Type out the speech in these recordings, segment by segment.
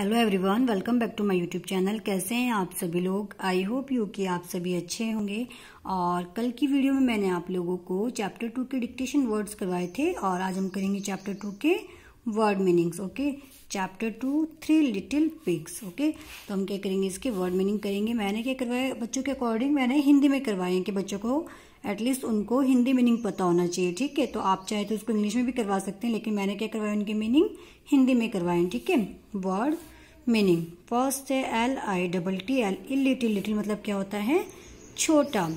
hello everyone welcome back to my YouTube channel कैसे हैं आप सभी लोग आई होप यू कि आप सभी अच्छे होंगे और कल की वीडियो में मैंने आप लोगों को चैप्टर टू के डिक्टेशन वर्ड्स करवाए थे और आज हम करेंगे चैप्टर टू के word meanings okay chapter two three little pigs okay तो हम क्या करेंगे इसके वर्ड मीनिंग करेंगे मैंने क्या करवाया बच्चों के अकॉर्डिंग मैंने हिंदी में करवाए हैं कि बच्चों को एटलीस्ट उनको हिंदी मीनिंग पता होना चाहिए ठीक है तो आप चाहे तो उसको इंग्लिश में भी करवा सकते हैं लेकिन मैंने क्या करवाया उनकी मीनिंग हिंदी में करवाए ठीक है वर्ड मीनिंग फर्स्ट है L I double T L E little little मतलब क्या होता है छोटा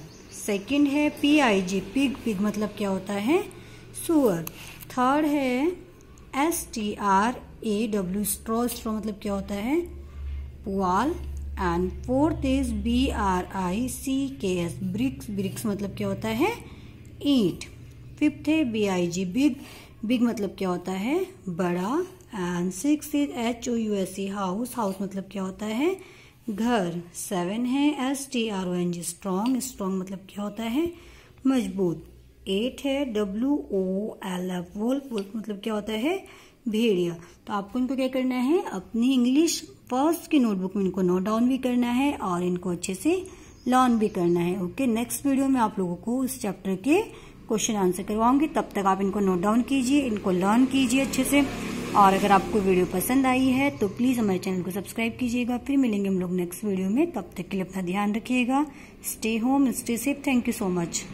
सेकेंड है P I G pig pig मतलब क्या होता है सुअर थर्ड है S T R A W straw straw मतलब क्या होता है पुआल and fourth is B R I C K S bricks bricks मतलब क्या होता है ईट फिफ्थ है B I G big big मतलब क्या होता है बड़ा and six is H O U S E house house मतलब क्या होता है घर सेवन है S T R O N G strong strong मतलब क्या होता है मजबूत एट है W O L F wolf wolf मतलब क्या होता है भेड़िया तो आपको इनको क्या करना है अपनी इंग्लिश फर्स्ट की नोटबुक में इनको नोट डाउन भी करना है और इनको अच्छे से लर्न भी करना है ओके नेक्स्ट वीडियो में आप लोगों को इस चैप्टर के क्वेश्चन आंसर करवाऊंगी तब तक आप इनको नोट डाउन कीजिए इनको लर्न कीजिए अच्छे से और अगर आपको वीडियो पसंद आई है तो प्लीज़ हमारे चैनल को सब्सक्राइब कीजिएगा फिर मिलेंगे हम लोग नेक्स्ट वीडियो में तब तक के लिए अपना ध्यान रखिएगा stay home stay safe thank you so much